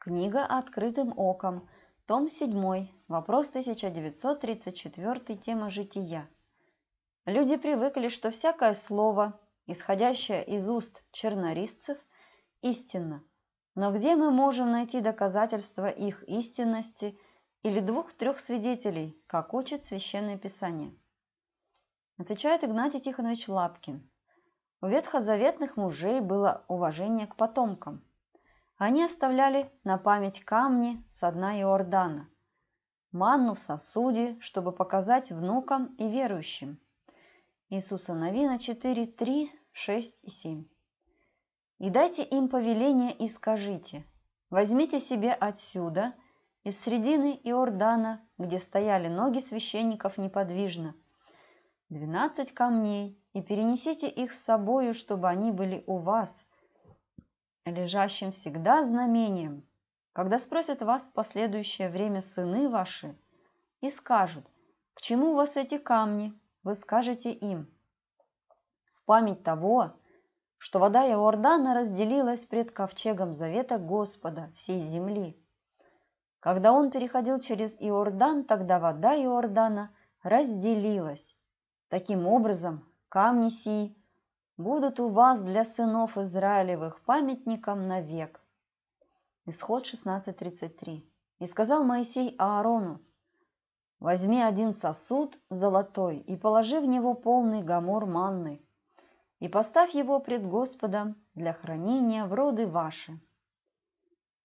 Книга «Открытым оком», том 7, вопрос 1934, тема «Жития». Люди привыкли, что всякое слово, исходящее из уст чернорисцев, истинно. Но где мы можем найти доказательства их истинности или двух-трех свидетелей, как учит Священное Писание? Отвечает Игнатий Тихонович Лапкин. У ветхозаветных мужей было уважение к потомкам – они оставляли на память камни со дна Иордана, манну в сосуде, чтобы показать внукам и верующим. Иисуса Новина 4, 3, 6 и 7. «И дайте им повеление и скажите, возьмите себе отсюда, из средины Иордана, где стояли ноги священников неподвижно, двенадцать камней, и перенесите их с собою, чтобы они были у вас, лежащим всегда знамением, когда спросят вас в последующее время сыны ваши и скажут, к чему у вас эти камни, вы скажете им, в память того, что вода Иордана разделилась пред ковчегом завета Господа всей земли. Когда он переходил через Иордан, тогда вода Иордана разделилась. Таким образом, камни сии будут у вас для сынов Израилевых памятником навек. Исход 16.33. И сказал Моисей Аарону, возьми один сосуд золотой и положи в него полный гамор манны, и поставь его пред Господом для хранения в роды ваши.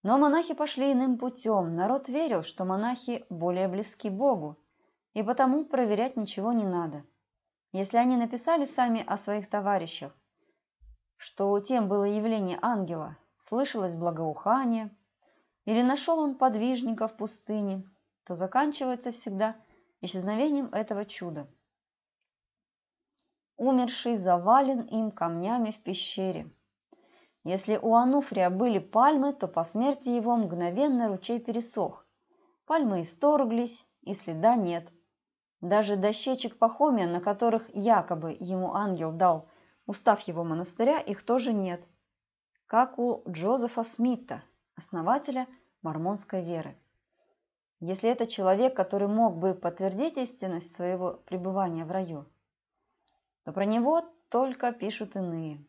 Но монахи пошли иным путем. Народ верил, что монахи более близки Богу, и потому проверять ничего не надо – если они написали сами о своих товарищах, что тем было явление ангела, слышалось благоухание, или нашел он подвижника в пустыне, то заканчивается всегда исчезновением этого чуда. Умерший завален им камнями в пещере. Если у Ануфрия были пальмы, то по смерти его мгновенно ручей пересох. Пальмы исторглись, и следа нет – даже дощечек Пахомия, на которых якобы ему ангел дал устав его монастыря, их тоже нет. Как у Джозефа Смита, основателя мормонской веры. Если это человек, который мог бы подтвердить истинность своего пребывания в раю, то про него только пишут иные.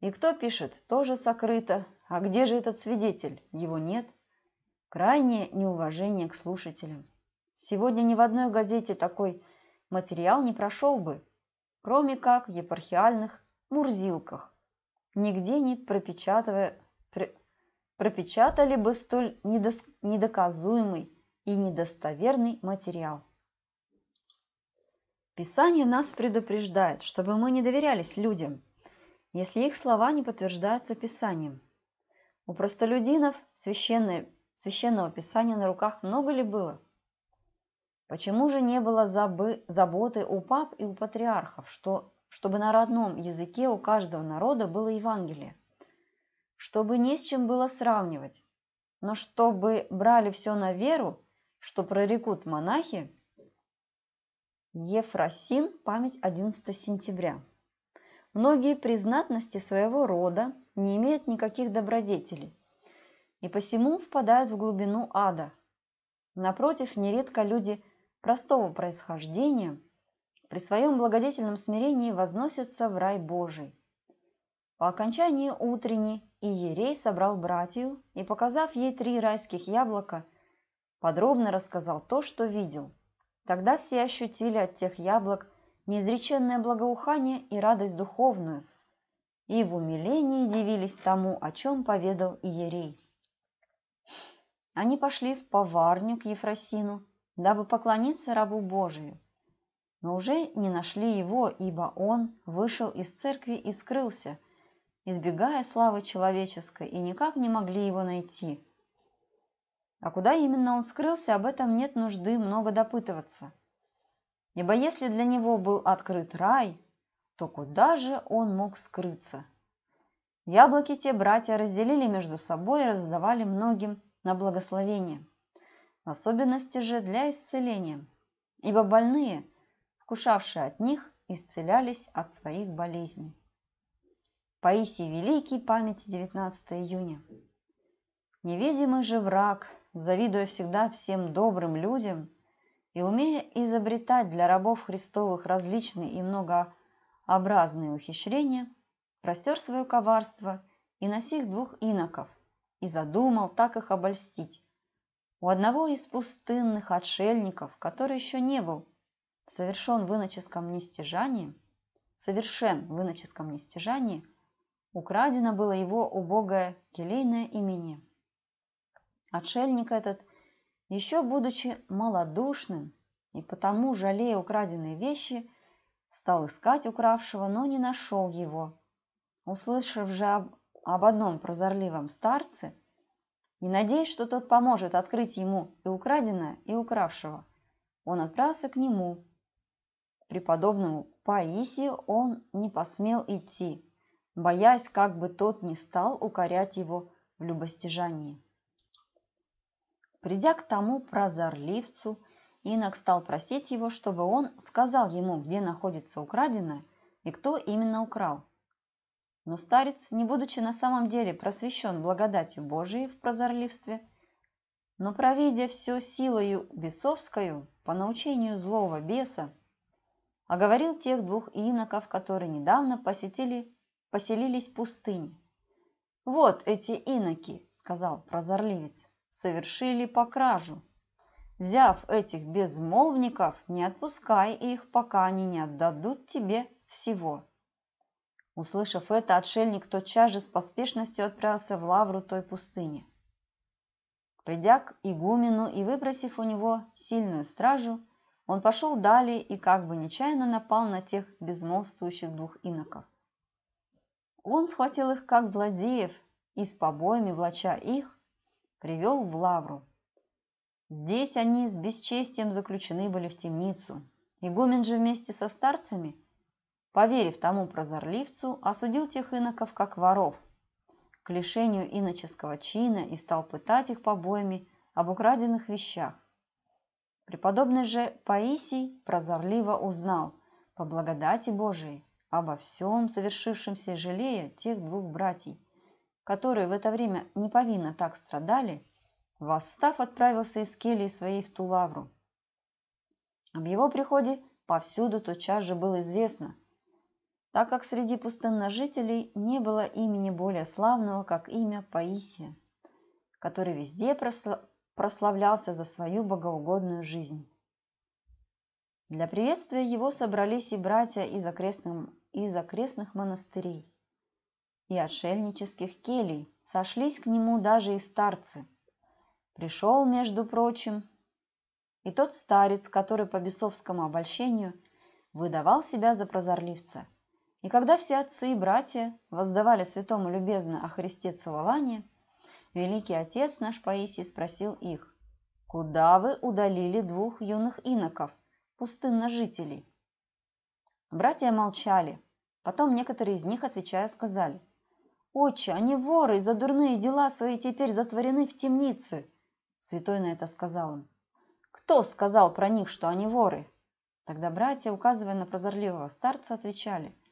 И кто пишет, тоже сокрыто. А где же этот свидетель? Его нет. Крайнее неуважение к слушателям. Сегодня ни в одной газете такой материал не прошел бы, кроме как в епархиальных мурзилках, нигде не пропечатывая, пр, пропечатали бы столь недос, недоказуемый и недостоверный материал. Писание нас предупреждает, чтобы мы не доверялись людям, если их слова не подтверждаются Писанием. У простолюдинов священное, священного Писания на руках много ли было? Почему же не было забы заботы у пап и у патриархов, что, чтобы на родном языке у каждого народа было Евангелие? Чтобы не с чем было сравнивать, но чтобы брали все на веру, что прорекут монахи, Ефросин, память 11 сентября. Многие признатности своего рода не имеют никаких добродетелей и посему впадают в глубину ада. Напротив, нередко люди – простого происхождения, при своем благодетельном смирении возносится в рай Божий. По окончании утренней Иерей собрал братью и, показав ей три райских яблока, подробно рассказал то, что видел. Тогда все ощутили от тех яблок неизреченное благоухание и радость духовную, и в умилении дивились тому, о чем поведал Иерей. Они пошли в поварню к Ефросину – дабы поклониться рабу Божию. Но уже не нашли его, ибо он вышел из церкви и скрылся, избегая славы человеческой, и никак не могли его найти. А куда именно он скрылся, об этом нет нужды много допытываться. Ибо если для него был открыт рай, то куда же он мог скрыться? Яблоки те братья разделили между собой и раздавали многим на благословение в особенности же для исцеления, ибо больные, вкушавшие от них, исцелялись от своих болезней. Паисий Великий, памяти 19 июня. Невидимый же враг, завидуя всегда всем добрым людям и умея изобретать для рабов Христовых различные и многообразные ухищрения, простер свое коварство и на сих двух иноков и задумал так их обольстить, у одного из пустынных отшельников, который еще не был совершен в иноческом нестяжании, совершен в иноческом нестяжании, украдено было его убогое келейное имение. Отшельник этот, еще будучи малодушным и потому, жалея украденные вещи, стал искать укравшего, но не нашел его. Услышав же об, об одном прозорливом старце – и надеясь, что тот поможет открыть ему и украденное, и укравшего. Он отправился к нему. К преподобному Паисию он не посмел идти, боясь, как бы тот не стал укорять его в любостяжании. Придя к тому прозорливцу, Инок стал просить его, чтобы он сказал ему, где находится украденное и кто именно украл. Но старец, не будучи на самом деле просвещен благодатью Божией в прозорливстве, но провидя все силою бесовскую, по научению злого беса, оговорил тех двух иноков, которые недавно посетили, поселились в пустыне. «Вот эти иноки», — сказал прозорливец, — «совершили покражу. Взяв этих безмолвников, не отпускай их, пока они не отдадут тебе всего». Услышав это, отшельник тотчас же с поспешностью отправился в лавру той пустыни. Придя к игумену и выбросив у него сильную стражу, он пошел далее и как бы нечаянно напал на тех безмолвствующих двух иноков. Он схватил их как злодеев и с побоями, влача их, привел в лавру. Здесь они с бесчестием заключены были в темницу. Игумен же вместе со старцами – поверив тому прозорливцу, осудил тех иноков как воров, к лишению иноческого чина и стал пытать их побоями об украденных вещах. Преподобный же Паисий прозорливо узнал по благодати Божией обо всем совершившемся, жалея тех двух братьев, которые в это время неповинно так страдали, восстав отправился из келии своей в Тулавру. Об его приходе повсюду тотчас же было известно – так как среди пустынных жителей не было имени более славного, как имя Паисия, который везде прославлялся за свою богоугодную жизнь. Для приветствия его собрались и братья из окрестных, из окрестных монастырей и отшельнических келей, сошлись к нему даже и старцы. Пришел, между прочим, и тот старец, который по бесовскому обольщению выдавал себя за прозорливца – и когда все отцы и братья воздавали святому любезно о Христе целование, великий отец наш Паисий спросил их, «Куда вы удалили двух юных иноков, пустынножителей?» Братья молчали. Потом некоторые из них, отвечая, сказали, «Отче, они воры, и за дурные дела свои теперь затворены в темнице!» Святой на это сказал им, «Кто сказал про них, что они воры?» Тогда братья, указывая на прозорливого старца, отвечали –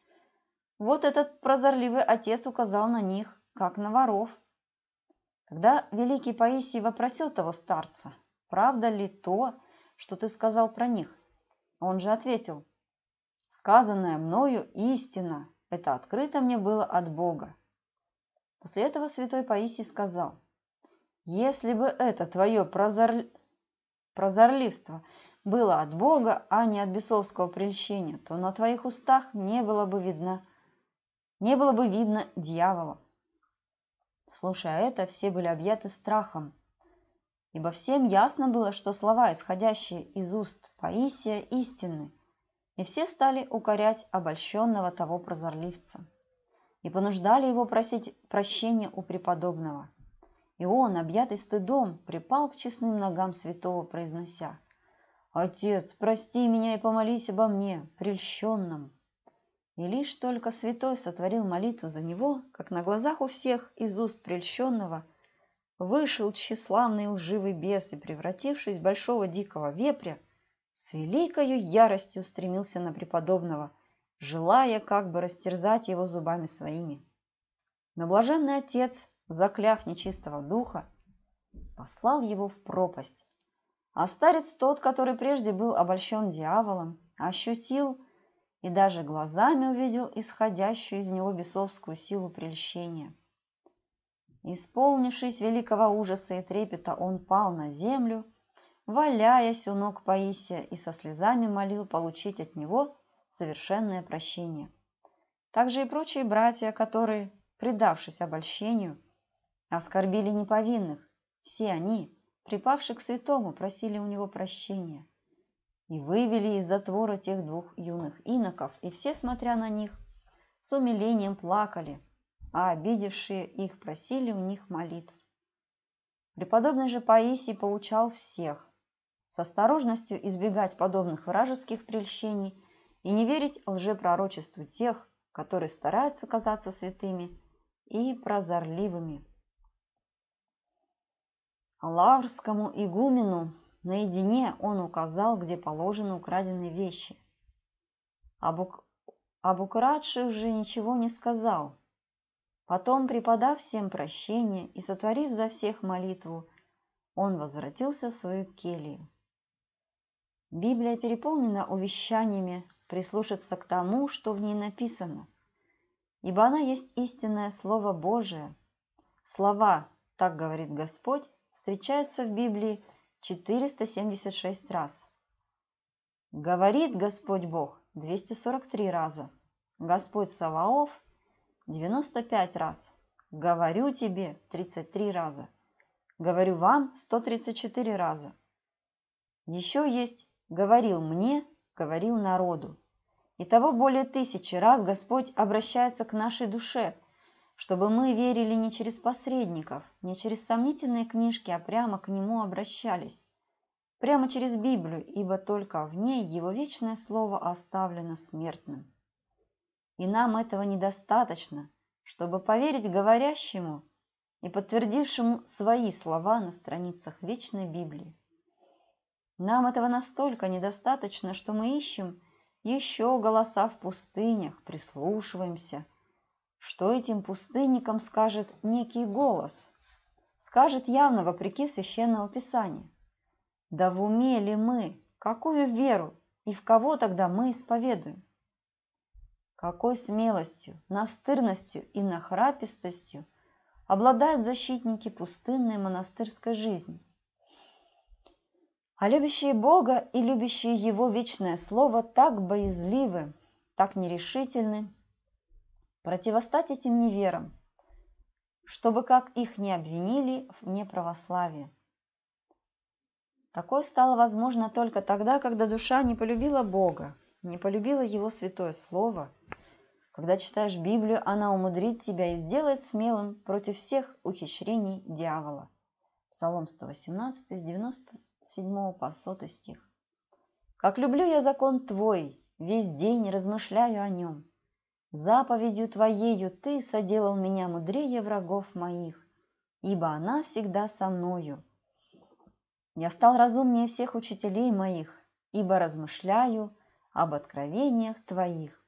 вот этот прозорливый отец указал на них, как на воров. Когда великий Паисий вопросил того старца, правда ли то, что ты сказал про них, он же ответил, сказанное мною истина, это открыто мне было от Бога. После этого святой Паисий сказал, если бы это твое прозор... прозорливство было от Бога, а не от бесовского прельщения, то на твоих устах не было бы видно не было бы видно дьявола. Слушая а это, все были объяты страхом, ибо всем ясно было, что слова, исходящие из уст Паисия, истинны, и все стали укорять обольщенного того прозорливца и понуждали его просить прощения у преподобного. И он, объятый стыдом, припал к честным ногам святого, произнося «Отец, прости меня и помолись обо мне, прельщенном». И лишь только святой сотворил молитву за него, как на глазах у всех из уст прельщенного вышел тщеславный лживый бес и, превратившись в большого дикого вепря, с великою яростью стремился на преподобного, желая как бы растерзать его зубами своими. Но блаженный отец, закляв нечистого духа, послал его в пропасть. А старец тот, который прежде был обольщен дьяволом, ощутил, и даже глазами увидел исходящую из него бесовскую силу прельщения. Исполнившись великого ужаса и трепета, он пал на землю, валяясь у ног Паисия и со слезами молил получить от него совершенное прощение. Также и прочие братья, которые, предавшись обольщению, оскорбили неповинных, все они, припавши к святому, просили у него прощения – и вывели из затвора тех двух юных иноков, и все, смотря на них, с умилением плакали, а обидевшие их просили у них молитв. Преподобный же Паисий поучал всех с осторожностью избегать подобных вражеских прельщений и не верить лжепророчеству тех, которые стараются казаться святыми и прозорливыми. Лаврскому игумену Наедине он указал, где положены украденные вещи. Об, ук... об украдших же ничего не сказал. Потом, преподав всем прощение и сотворив за всех молитву, он возвратился в свою келью. Библия переполнена увещаниями прислушаться к тому, что в ней написано, ибо она есть истинное Слово Божие. Слова «Так говорит Господь» встречаются в Библии 476 раз. Говорит Господь Бог 243 раза. Господь Саваоф 95 раз. Говорю тебе 33 раза. Говорю вам 134 раза. Еще есть «говорил мне, говорил народу». Итого более тысячи раз Господь обращается к нашей душе – чтобы мы верили не через посредников, не через сомнительные книжки, а прямо к Нему обращались, прямо через Библию, ибо только в ней Его вечное Слово оставлено смертным. И нам этого недостаточно, чтобы поверить говорящему и подтвердившему свои слова на страницах Вечной Библии. Нам этого настолько недостаточно, что мы ищем еще голоса в пустынях, прислушиваемся – что этим пустынникам скажет некий голос? Скажет явно вопреки священного писания. Да в уме ли мы? Какую веру? И в кого тогда мы исповедуем? Какой смелостью, настырностью и нахрапистостью обладают защитники пустынной монастырской жизни. А любящие Бога и любящие Его вечное Слово так боязливы, так нерешительны, противостать этим неверам, чтобы как их не обвинили в неправославии. Такое стало возможно только тогда, когда душа не полюбила Бога, не полюбила Его святое Слово. Когда читаешь Библию, она умудрит тебя и сделает смелым против всех ухищрений дьявола. Псалом 118 с 97 по 100 стих. «Как люблю я закон Твой, весь день размышляю о нем. Заповедью Твоею Ты соделал меня мудрее врагов моих, ибо она всегда со мною. Я стал разумнее всех учителей моих, ибо размышляю об откровениях Твоих.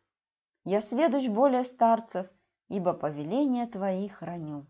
Я сведущ более старцев, ибо повеления Твои храню.